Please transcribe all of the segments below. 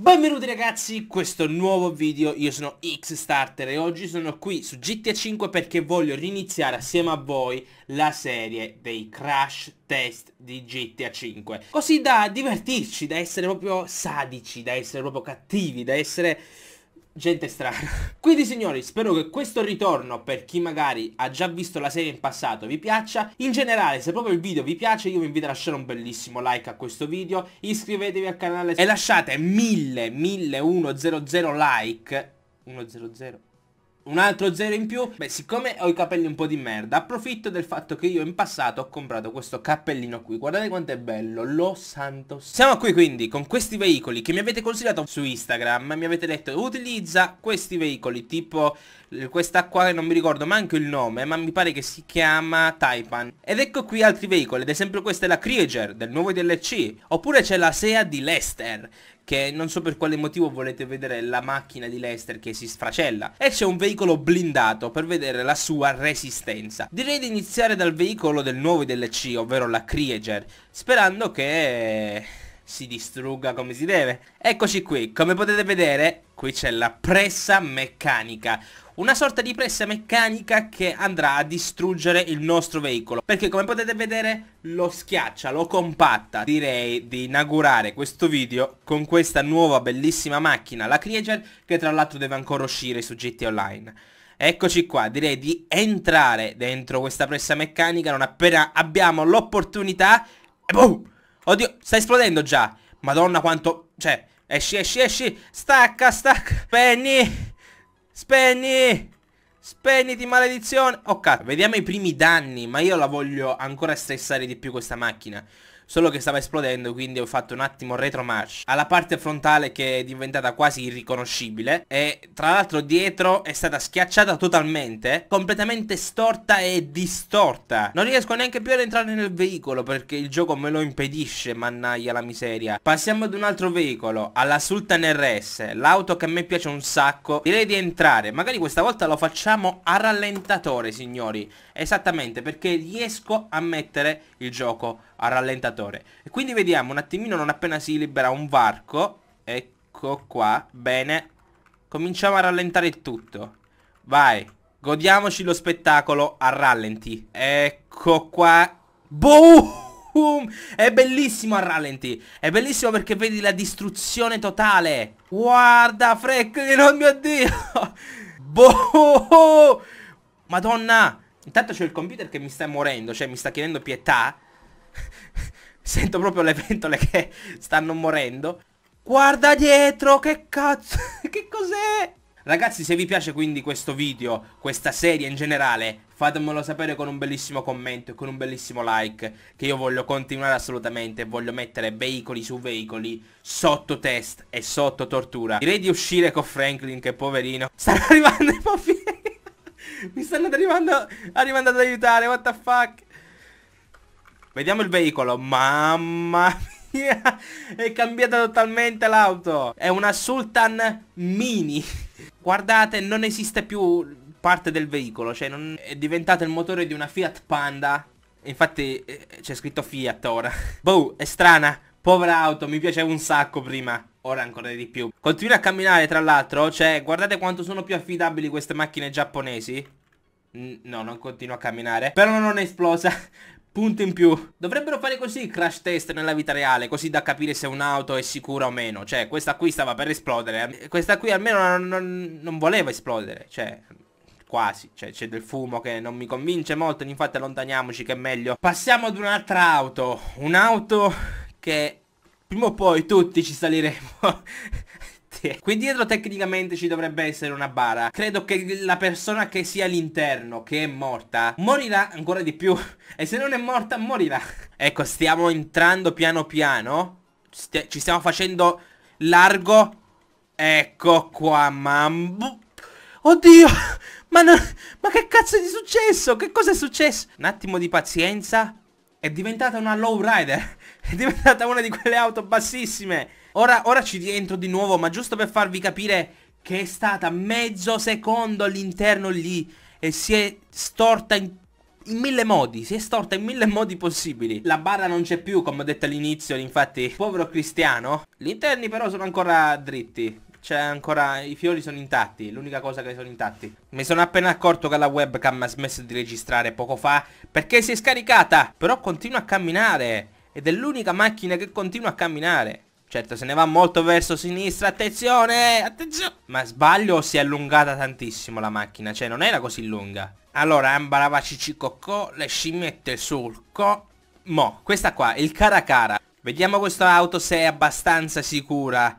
Benvenuti ragazzi, questo nuovo video, io sono Xstarter e oggi sono qui su GTA 5 perché voglio riniziare assieme a voi la serie dei crash test di GTA 5 Così da divertirci, da essere proprio sadici, da essere proprio cattivi, da essere gente strana. Quindi signori, spero che questo ritorno, per chi magari ha già visto la serie in passato, vi piaccia. In generale, se proprio il video vi piace, io vi invito a lasciare un bellissimo like a questo video, iscrivetevi al canale e lasciate 1000, 1100 like. 100 un altro zero in più Beh siccome ho i capelli un po' di merda Approfitto del fatto che io in passato ho comprato questo cappellino qui Guardate quanto è bello Lo santo Siamo qui quindi con questi veicoli che mi avete consigliato su Instagram Mi avete detto utilizza questi veicoli Tipo eh, questa qua che non mi ricordo manco il nome Ma mi pare che si chiama Taipan Ed ecco qui altri veicoli Ad esempio questa è la Krieger del nuovo DLC Oppure c'è la Sea di Lester che non so per quale motivo volete vedere la macchina di Lester che si sfracella e c'è un veicolo blindato per vedere la sua resistenza. Direi di iniziare dal veicolo del nuovo DLC, ovvero la Krieger, sperando che si distrugga come si deve. Eccoci qui, come potete vedere qui c'è la pressa meccanica una sorta di pressa meccanica che andrà a distruggere il nostro veicolo perché come potete vedere lo schiaccia, lo compatta direi di inaugurare questo video con questa nuova bellissima macchina la Krieger che tra l'altro deve ancora uscire su GT Online Eccoci qua, direi di entrare dentro questa pressa meccanica non appena abbiamo l'opportunità e boom! Oddio, sta esplodendo già. Madonna quanto... Cioè, esci, esci, esci. Stacca, stacca. Spegni. Spegni. Spegniti, maledizione. Oh, cazzo. Vediamo i primi danni, ma io la voglio ancora stressare di più questa macchina solo che stava esplodendo quindi ho fatto un attimo retromarch alla parte frontale che è diventata quasi irriconoscibile e tra l'altro dietro è stata schiacciata totalmente, completamente storta e distorta. Non riesco neanche più ad entrare nel veicolo perché il gioco me lo impedisce, mannaia la miseria. Passiamo ad un altro veicolo, alla Sultan RS, l'auto che a me piace un sacco. Direi di entrare, magari questa volta lo facciamo a rallentatore signori, esattamente perché riesco a mettere il gioco al rallentatore E quindi vediamo un attimino non appena si libera un varco Ecco qua, bene Cominciamo a rallentare il tutto Vai, godiamoci lo spettacolo a rallenti Ecco qua Boom! È bellissimo a rallenti È bellissimo perché vedi la distruzione totale Guarda Freck Oh mio dio Boom Madonna Intanto c'è il computer che mi sta morendo Cioè mi sta chiedendo pietà Sento proprio le ventole che stanno morendo. Guarda dietro, che cazzo, che cos'è? Ragazzi se vi piace quindi questo video, questa serie in generale, fatemelo sapere con un bellissimo commento e con un bellissimo like, che io voglio continuare assolutamente, voglio mettere veicoli su veicoli, sotto test e sotto tortura. Direi di uscire con Franklin che poverino, stanno arrivando i pompieri, mi stanno arrivando, arrivando ad aiutare, what the fuck. Vediamo il veicolo. Mamma mia. È cambiata totalmente l'auto. È una Sultan Mini. Guardate, non esiste più parte del veicolo. Cioè, non... è diventato il motore di una Fiat Panda. Infatti eh, c'è scritto Fiat ora. Boh, è strana. Povera auto, mi piaceva un sacco prima ora ancora di più Continua a camminare tra l'altro Cioè guardate quanto sono più affidabili queste macchine giapponesi No non continua a camminare Però non è esplosa punto in più Dovrebbero fare così il crash test nella vita reale Così da capire se un'auto è sicura o meno Cioè questa qui stava per esplodere eh. Questa qui almeno non, non, non voleva esplodere Cioè quasi, cioè c'è del fumo che non mi convince molto, infatti allontaniamoci che è meglio. Passiamo ad un'altra auto, un'auto che prima o poi tutti ci saliremo bestie. Qui dietro tecnicamente ci dovrebbe essere una bara. Credo che la persona che sia all'interno, che è morta, morirà ancora di più. E se non è morta, morirà. Ecco, stiamo entrando piano piano. St ci stiamo facendo largo. Ecco qua, mambo. Oddio! Ma, no, ma che cazzo è successo? Che cosa è successo? Un attimo di pazienza. È diventata una lowrider È diventata una di quelle auto bassissime ora, ora ci rientro di nuovo Ma giusto per farvi capire Che è stata mezzo secondo all'interno lì E si è storta in in mille modi, si è storta in mille modi possibili. La barra non c'è più, come ho detto all'inizio, infatti, povero Cristiano. Gli interni però sono ancora dritti c'è ancora, i fiori sono intatti, l'unica cosa che sono intatti. Mi sono appena accorto che la webcam ha smesso di registrare poco fa perché si è scaricata, però continua a camminare ed è l'unica macchina che continua a camminare. Certo, se ne va molto verso sinistra, attenzione, attenzione. Ma sbaglio o si è allungata tantissimo la macchina? Cioè, non era così lunga. Allora, ambarava cicicocco, le scimmette sul co... Mo, questa qua, il cara cara. Vediamo questa auto se è abbastanza sicura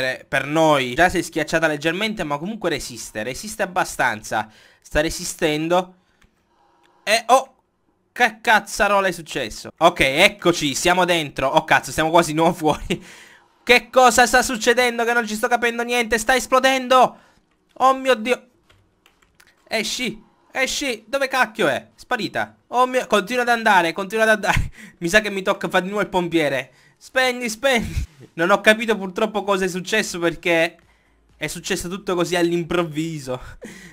per, per noi Già si è schiacciata leggermente ma comunque resiste Resiste abbastanza Sta resistendo E oh Che cazzarola è successo Ok eccoci siamo dentro Oh cazzo siamo quasi nuovo fuori Che cosa sta succedendo che non ci sto capendo niente Sta esplodendo Oh mio dio Esci Esci Dove cacchio è? Sparita Oh mio Continua ad andare Continua ad andare Mi sa che mi tocca fare di nuovo il pompiere Spegni spegni non ho capito purtroppo cosa è successo perché è successo tutto così all'improvviso.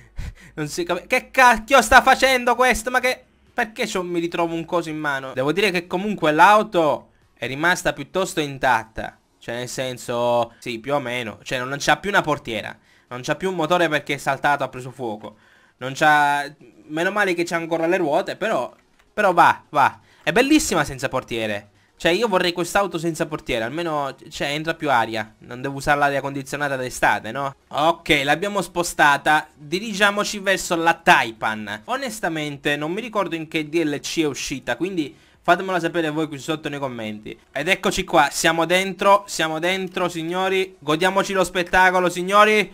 non si capisce. Che cacchio sta facendo questo? Ma che... Perché mi ritrovo un coso in mano? Devo dire che comunque l'auto è rimasta piuttosto intatta. Cioè nel senso... Sì, più o meno. Cioè non c'ha più una portiera. Non c'ha più un motore perché è saltato, ha preso fuoco. Non c'ha... Meno male che c'ha ancora le ruote, però... Però va, va. È bellissima senza portiere. Cioè io vorrei quest'auto senza portiere Almeno cioè, entra più aria Non devo usare l'aria condizionata d'estate no? Ok l'abbiamo spostata Dirigiamoci verso la Taipan Onestamente non mi ricordo in che DLC è uscita Quindi fatemelo sapere voi qui sotto nei commenti Ed eccoci qua Siamo dentro Siamo dentro signori Godiamoci lo spettacolo signori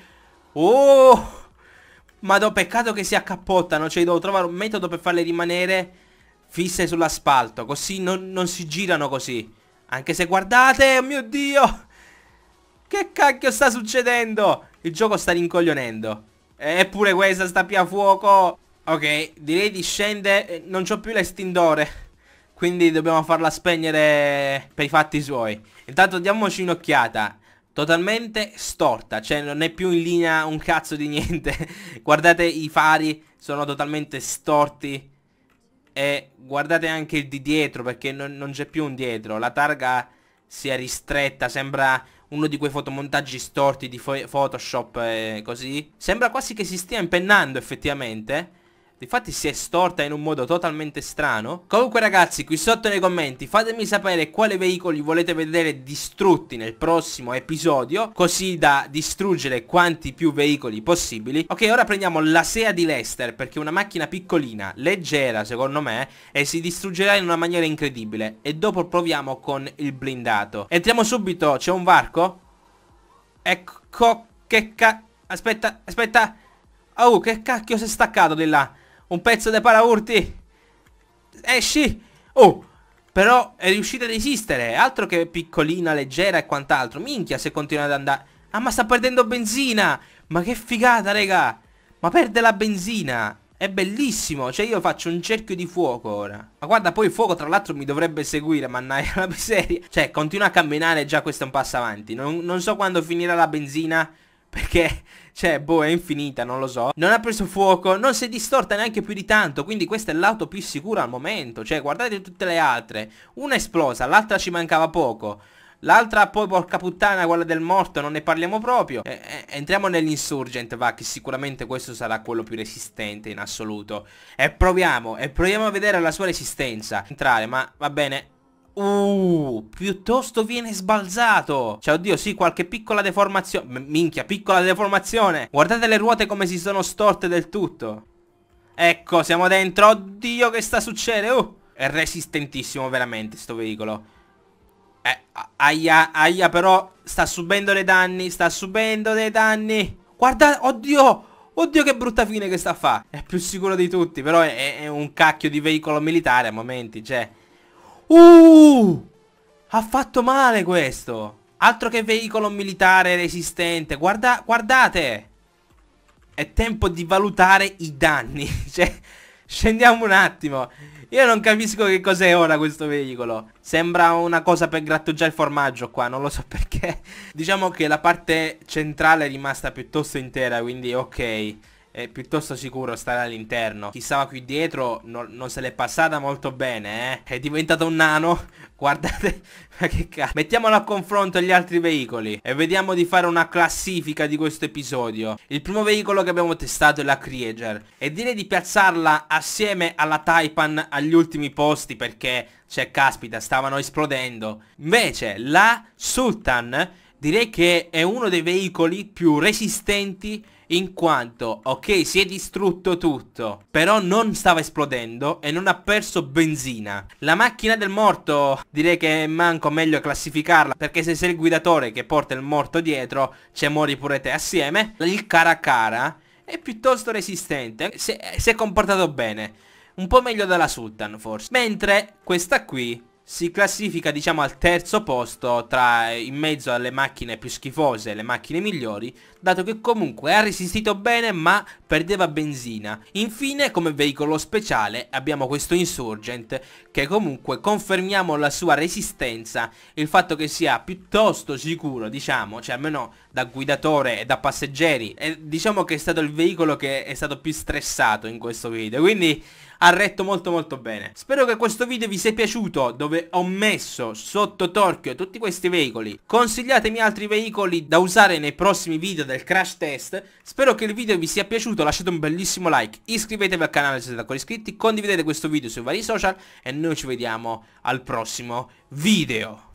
Oh Madò peccato che si accappottano Cioè devo trovare un metodo per farle rimanere fisse sull'asfalto, così non, non, si girano così. Anche se guardate, oh mio Dio! Che cacchio sta succedendo? Il gioco sta rincoglionendo. Eppure questa sta più a fuoco. Ok, direi di scende eh, non c'ho più l'estintore. Quindi dobbiamo farla spegnere per i fatti suoi. Intanto diamoci un'occhiata. Totalmente storta, cioè non è più in linea un cazzo di niente. Guardate i fari, sono totalmente storti e guardate anche il di dietro perché non, non c'è più un dietro, la targa si è ristretta, sembra uno di quei fotomontaggi storti di Photoshop e così. Sembra quasi che si stia impennando effettivamente. Infatti si è storta in un modo totalmente strano Comunque ragazzi qui sotto nei commenti fatemi sapere quale veicoli volete vedere distrutti nel prossimo episodio Così da distruggere quanti più veicoli possibili Ok ora prendiamo la Sea di Lester perché è una macchina piccolina, leggera secondo me E si distruggerà in una maniera incredibile E dopo proviamo con il blindato Entriamo subito, c'è un varco? Ecco che ca... Aspetta, aspetta Oh che cacchio si è staccato di là un pezzo di paraurti. Esci. Oh. Però è riuscita a resistere. Altro che piccolina, leggera e quant'altro. Minchia se continua ad andare. Ah ma sta perdendo benzina. Ma che figata raga. Ma perde la benzina. È bellissimo, cioè io faccio un cerchio di fuoco ora Ma guarda poi il fuoco tra l'altro mi dovrebbe seguire Mannaggia la miseria Cioè continua a camminare già questo è un passo avanti non, non so quando finirà la benzina perché, cioè, boh, è infinita, non lo so Non ha preso fuoco, non si è distorta neanche più di tanto Quindi questa è l'auto più sicura al momento Cioè, guardate tutte le altre Una è esplosa, l'altra ci mancava poco L'altra poi porca puttana quella del morto non ne parliamo proprio e, eh, e, eh, Entriamo nell'insurgent va che sicuramente questo sarà quello più resistente in assoluto E proviamo e proviamo a vedere la sua resistenza Entrare ma va bene Uh, piuttosto viene sbalzato Cioè, oddio, sì, qualche piccola deformazione Minchia, piccola deformazione Guardate le ruote come si sono storte del tutto Ecco, siamo dentro Oddio, che sta succedendo? Uh, è resistentissimo veramente sto veicolo eh, aia, aia, però Sta subendo dei danni Sta subendo dei danni Guarda, oddio Oddio che brutta fine che sta a fa È più sicuro di tutti Però è, è un cacchio di veicolo militare a momenti, cioè Uh! Ha fatto male questo! Altro che veicolo militare resistente. Guarda, guardate! È tempo di valutare i danni. cioè, scendiamo un attimo. Io non capisco che cos'è ora questo veicolo. Sembra una cosa per grattugiare il formaggio qua, non lo so perché. diciamo che la parte centrale è rimasta piuttosto intera, quindi ok è piuttosto sicuro stare all'interno Chi stava qui dietro non, non se l'è passata molto bene eh? È diventato un nano Guardate Ma che cazzo Mettiamolo a confronto agli altri veicoli E vediamo di fare una classifica di questo episodio Il primo veicolo che abbiamo testato è la Krieger E direi di piazzarla assieme alla Taipan agli ultimi posti Perché cioè caspita stavano esplodendo Invece la Sultan Direi che è uno dei veicoli più resistenti in quanto, ok, si è distrutto tutto, però non stava esplodendo e non ha perso benzina. La macchina del morto direi che è manco meglio classificarla, perché se sei il guidatore che porta il morto dietro, c'è mori pure te assieme. Il cara cara è piuttosto resistente, si è, si è comportato bene. Un po' meglio della Sultan forse. Mentre questa qui si classifica diciamo al terzo posto tra, eh, in mezzo alle macchine più schifose e le macchine migliori dato che comunque ha resistito bene ma perdeva benzina infine come veicolo speciale abbiamo questo Insurgent che comunque confermiamo la sua resistenza il fatto che sia piuttosto sicuro diciamo cioè almeno da guidatore e da passeggeri e diciamo che è stato il veicolo che è stato più stressato in questo video quindi ha retto molto molto bene spero che questo video vi sia piaciuto dove dove ho messo sotto torchio tutti questi veicoli Consigliatemi altri veicoli da usare nei prossimi video del crash test Spero che il video vi sia piaciuto, lasciate un bellissimo like Iscrivetevi al canale se siete ancora iscritti Condividete questo video sui vari social E noi ci vediamo al prossimo video